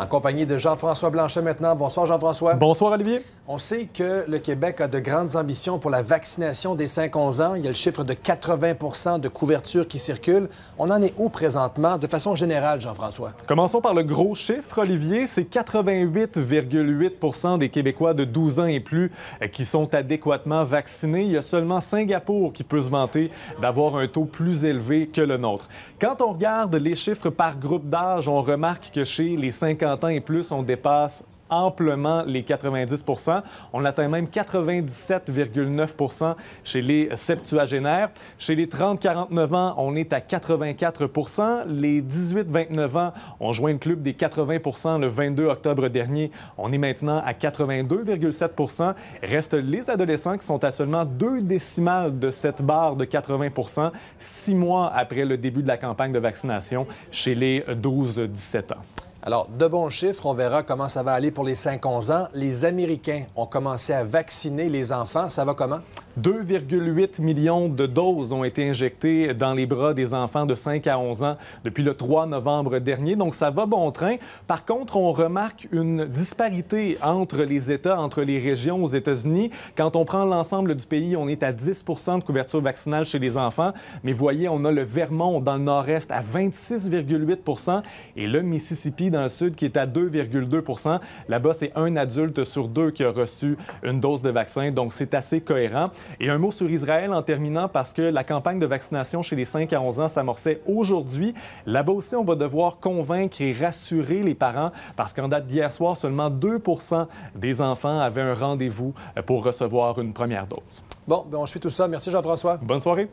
En compagnie de Jean-François Blanchet maintenant. Bonsoir Jean-François. Bonsoir Olivier. On sait que le Québec a de grandes ambitions pour la vaccination des 5-11 ans. Il y a le chiffre de 80 de couverture qui circule. On en est où présentement, de façon générale, Jean-François? Commençons par le gros chiffre, Olivier. C'est 88,8 des Québécois de 12 ans et plus qui sont adéquatement vaccinés. Il y a seulement Singapour qui peut se vanter d'avoir un taux plus élevé que le nôtre. Quand on regarde les chiffres par groupe d'âge, on remarque que chez les 50 ans et plus, on dépasse amplement les 90 On atteint même 97,9 chez les septuagénaires. Chez les 30-49 ans, on est à 84 Les 18-29 ans, on joint le club des 80 le 22 octobre dernier. On est maintenant à 82,7 Restent les adolescents qui sont à seulement deux décimales de cette barre de 80 six mois après le début de la campagne de vaccination chez les 12-17 ans. Alors, de bons chiffres, on verra comment ça va aller pour les 5-11 ans. Les Américains ont commencé à vacciner les enfants. Ça va comment? 2,8 millions de doses ont été injectées dans les bras des enfants de 5 à 11 ans depuis le 3 novembre dernier, donc ça va bon train. Par contre, on remarque une disparité entre les États, entre les régions aux États-Unis. Quand on prend l'ensemble du pays, on est à 10 de couverture vaccinale chez les enfants, mais voyez, on a le Vermont dans le nord-est à 26,8 et le Mississippi dans le sud qui est à 2,2 Là-bas, c'est un adulte sur deux qui a reçu une dose de vaccin, donc c'est assez cohérent. Et un mot sur Israël en terminant parce que la campagne de vaccination chez les 5 à 11 ans s'amorçait aujourd'hui. Là-bas aussi, on va devoir convaincre et rassurer les parents parce qu'en date d'hier soir, seulement 2 des enfants avaient un rendez-vous pour recevoir une première dose. Bon, ben on suit tout ça. Merci Jean-François. Bonne soirée.